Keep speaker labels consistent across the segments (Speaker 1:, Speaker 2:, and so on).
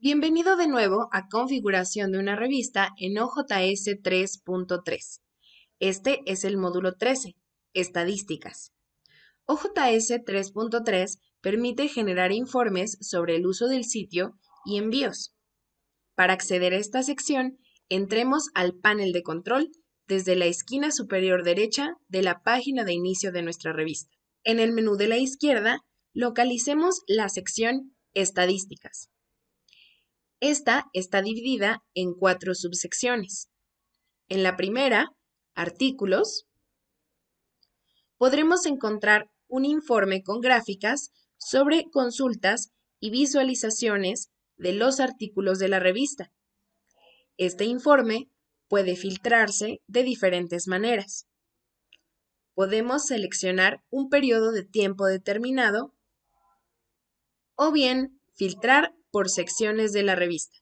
Speaker 1: Bienvenido de nuevo a Configuración de una revista en OJS 3.3. Este es el módulo 13, Estadísticas. OJS 3.3 permite generar informes sobre el uso del sitio y envíos. Para acceder a esta sección, entremos al panel de control desde la esquina superior derecha de la página de inicio de nuestra revista. En el menú de la izquierda, localicemos la sección Estadísticas. Esta está dividida en cuatro subsecciones. En la primera, artículos, podremos encontrar un informe con gráficas sobre consultas y visualizaciones de los artículos de la revista. Este informe puede filtrarse de diferentes maneras. Podemos seleccionar un periodo de tiempo determinado o bien filtrar por secciones de la revista.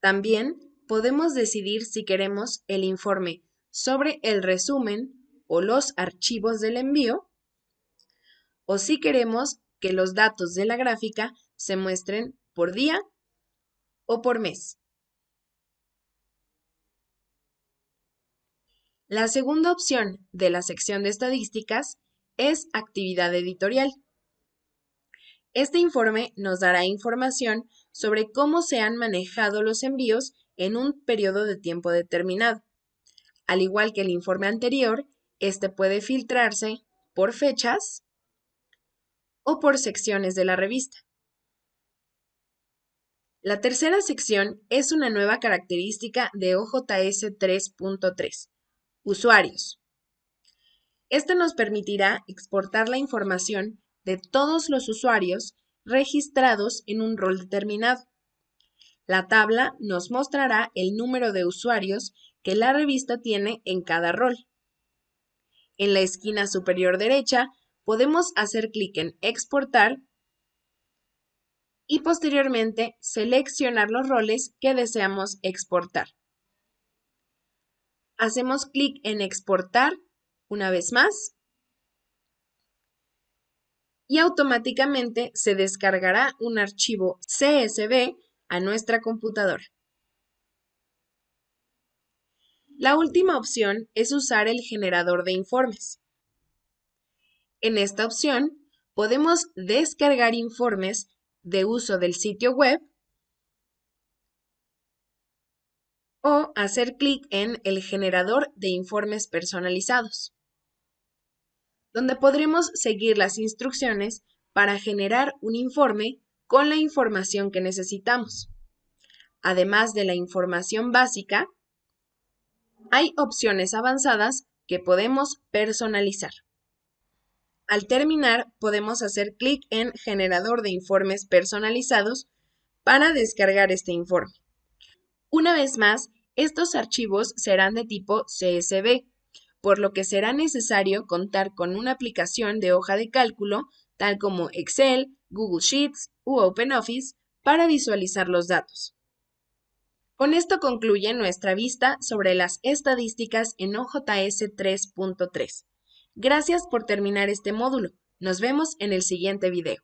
Speaker 1: También podemos decidir si queremos el informe sobre el resumen o los archivos del envío o si queremos que los datos de la gráfica se muestren por día o por mes. La segunda opción de la sección de estadísticas es actividad editorial. Este informe nos dará información sobre cómo se han manejado los envíos en un periodo de tiempo determinado. Al igual que el informe anterior, este puede filtrarse por fechas o por secciones de la revista. La tercera sección es una nueva característica de OJS 3.3, usuarios. Este nos permitirá exportar la información de todos los usuarios registrados en un rol determinado. La tabla nos mostrará el número de usuarios que la revista tiene en cada rol. En la esquina superior derecha podemos hacer clic en Exportar y posteriormente seleccionar los roles que deseamos exportar. Hacemos clic en Exportar una vez más y automáticamente se descargará un archivo CSV a nuestra computadora. La última opción es usar el generador de informes. En esta opción podemos descargar informes de uso del sitio web o hacer clic en el generador de informes personalizados donde podremos seguir las instrucciones para generar un informe con la información que necesitamos. Además de la información básica, hay opciones avanzadas que podemos personalizar. Al terminar, podemos hacer clic en Generador de informes personalizados para descargar este informe. Una vez más, estos archivos serán de tipo CSV, por lo que será necesario contar con una aplicación de hoja de cálculo, tal como Excel, Google Sheets u OpenOffice, para visualizar los datos. Con esto concluye nuestra vista sobre las estadísticas en OJS 3.3. Gracias por terminar este módulo. Nos vemos en el siguiente video.